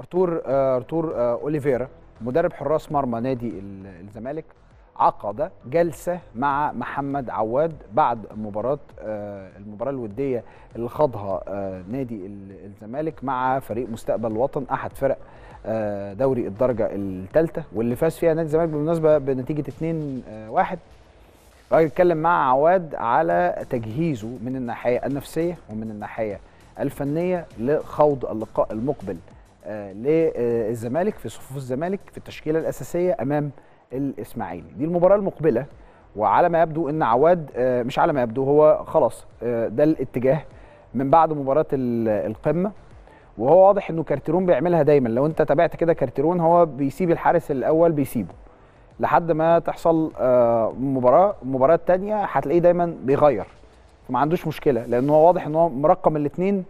ارتور آه، ارتور آه، اوليفيرا مدرب حراس مرمى نادي الزمالك عقد جلسه مع محمد عواد بعد مباراه آه، المباراه الوديه اللي خاضها نادي الزمالك مع فريق مستقبل الوطن احد فرق دوري الدرجه الثالثه واللي فاز فيها نادي الزمالك بالمناسبه بنتيجه 2-1 راجل اتكلم مع عواد على تجهيزه من الناحيه النفسيه ومن الناحيه الفنيه لخوض اللقاء المقبل آه، للزمالك في صفوف الزمالك في التشكيله الاساسيه امام الاسماعيلي دي المباراه المقبله وعلى ما يبدو ان عواد آه، مش على ما يبدو هو خلاص آه، ده الاتجاه من بعد مباراه القمه وهو واضح انه كارتيرون بيعملها دايما لو انت تابعت كده كارتيرون هو بيسيب الحارس الاول بيسيبه لحد ما تحصل مباراه المباراه الثانيه هتلاقيه دايما بيغير فما عندوش مشكله لان هو واضح ان هو مرقم الاثنين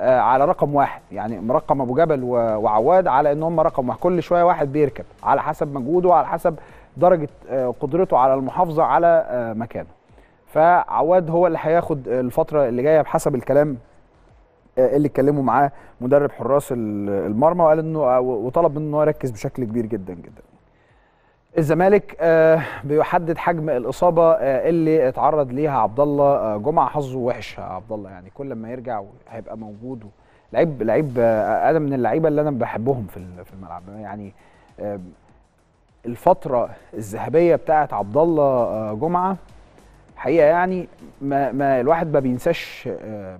آه، على رقم واحد يعني مرقم ابو جبل وعواد على ان هم رقم واحد كل شويه واحد بيركب على حسب مجهوده وعلى حسب درجه آه، قدرته على المحافظه على آه، مكانه فعواد هو اللي هياخد الفتره اللي جايه بحسب الكلام اللي اتكلموا معاه مدرب حراس المرمى وقال انه وطلب منه انه يركز بشكل كبير جدا جدا الزمالك آه، بيحدد حجم الاصابه آه، اللي اتعرض ليها عبد الله آه، جمعه حظه وحش عبد الله يعني كل ما يرجع هيبقى موجود لعيب لعيب انا من اللعيبه اللي انا بحبهم في في الملعب يعني الفتره الذهبيه بتاعه عبد الله جمعه حقيقه يعني ما, ما الواحد ما بينساش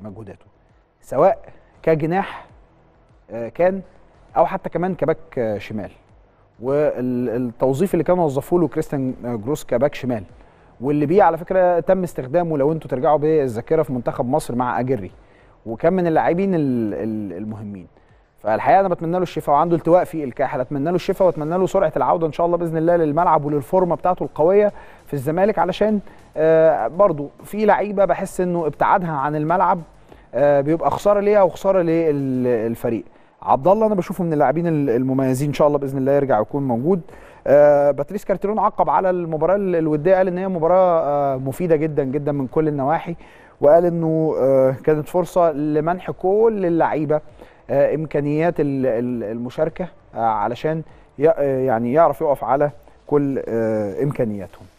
مجهوداته سواء كجناح كان او حتى كمان كباك شمال والتوظيف اللي كان وظفه له كريستيان جروس كباك شمال واللي بيه على فكره تم استخدامه لو انتوا ترجعوا بالذاكره في منتخب مصر مع اجري وكان من اللاعبين المهمين فالحقيقه انا بتمنى له الشفاء وعنده التواء في الكاحل اتمنى له الشفاء واتمنى له سرعه العوده ان شاء الله باذن الله للملعب وللفورمه بتاعته القويه في الزمالك علشان برضه آه، برضو في لعيبه بحس انه ابتعادها عن الملعب آه، بيبقى خساره ليها وخساره للفريق عبد الله انا بشوفه من اللاعبين المميزين ان شاء الله باذن الله يرجع يكون موجود آه باتريس كارتيرون عقب على المباراه الوديه قال ان هي مباراه آه مفيده جدا جدا من كل النواحي وقال انه آه كانت فرصه لمنح كل اللعيبه آه امكانيات المشاركه آه علشان آه، يعني يعرف يقف على كل آه امكانياتهم